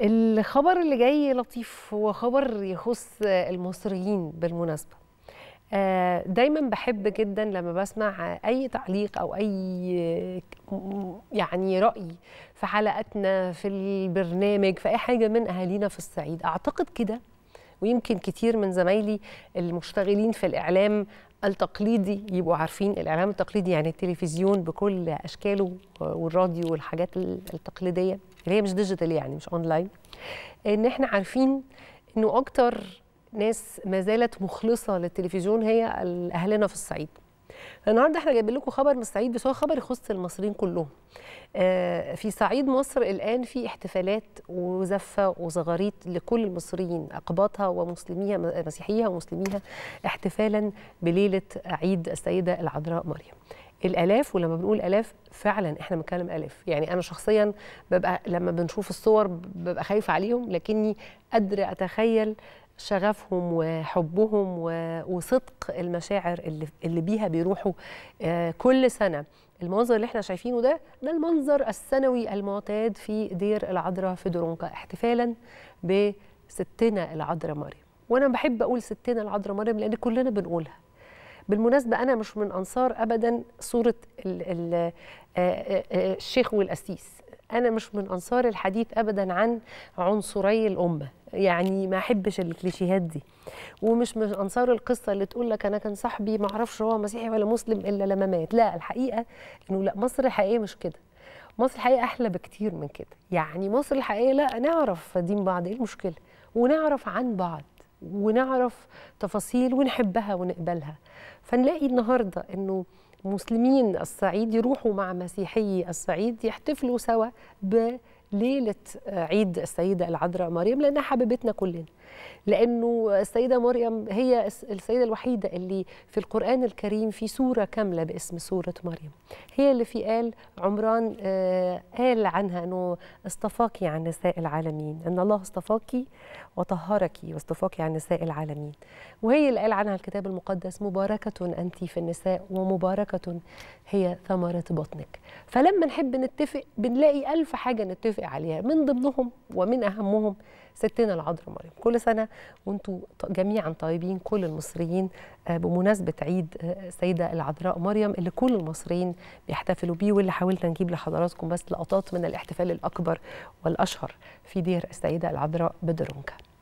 الخبر اللي جاي لطيف هو خبر يخص المصريين بالمناسبة آه، دايما بحب جدا لما بسمع أي تعليق أو أي يعني رأي في حلقاتنا في البرنامج في أي حاجة من أهالينا في الصعيد أعتقد كده ويمكن كتير من زمايلي المشتغلين في الإعلام التقليدي يبقوا عارفين الإعلام التقليدي يعني التلفزيون بكل أشكاله والراديو والحاجات التقليدية اللي هي مش ديجيتال يعني مش اونلاين ان احنا عارفين انه اكتر ناس ما زالت مخلصه للتلفزيون هي اهلنا في الصعيد النهارده احنا جايبين لكم خبر من الصعيد بس هو خبر يخص المصريين كلهم. آه في صعيد مصر الان في احتفالات وزفه وزغاريط لكل المصريين اقباطها ومسلميها مسيحيها ومسلميها احتفالا بليله عيد السيده العذراء مريم. الالاف ولما بنقول الاف فعلا احنا بنتكلم الاف يعني انا شخصيا ببقى لما بنشوف الصور ببقى خايفه عليهم لكني قادره اتخيل شغفهم وحبهم وصدق المشاعر اللي, اللي بيها بيروحوا آه، كل سنه المنظر اللي احنا شايفينه ده ده المنظر السنوي المعتاد في دير العذراء في درونكا احتفالا بستنا العذراء مريم وانا بحب اقول ستنا العذراء مريم لان كلنا بنقولها بالمناسبه انا مش من انصار ابدا صوره آه، آه، آه، الشيخ والقسيس انا مش من انصار الحديث ابدا عن عنصري الامه يعني ما احبش الكليشيهات دي ومش من انصار القصه اللي تقول لك انا كان صاحبي ما اعرفش هو مسيحي ولا مسلم الا لما مات لا الحقيقه انه لا مصر الحقيقيه مش كده مصر الحقيقه احلى بكتير من كده يعني مصر الحقيقيه لا نعرف دين بعض ايه المشكله ونعرف عن بعض ونعرف تفاصيل ونحبها ونقبلها فنلاقي النهارده انه مسلمين الصعيد يروحوا مع مسيحي الصعيد يحتفلوا سوا ب ليله عيد السيده العذراء مريم لانها حبيبتنا كلنا لانه السيده مريم هي السيده الوحيده اللي في القران الكريم في سوره كامله باسم سوره مريم هي اللي في قال عمران آه، قال عنها انه اصطفاكي عن نساء العالمين ان الله اصطفاكي وطهرك واصطفاكي عن نساء العالمين وهي اللي قال عنها الكتاب المقدس مباركه انت في النساء ومباركه هي ثمره بطنك فلما نحب نتفق بنلاقي الف حاجه نتفق متفق عليها من ضمنهم ومن اهمهم ستنا العذراء مريم كل سنه وانتم جميعا طيبين كل المصريين آه، بمناسبه عيد آه، السيده العذراء مريم اللي كل المصريين بيحتفلوا بيه واللي حاولنا نجيب لحضراتكم بس لقطات من الاحتفال الاكبر والاشهر في دير السيده العذراء بدرونكا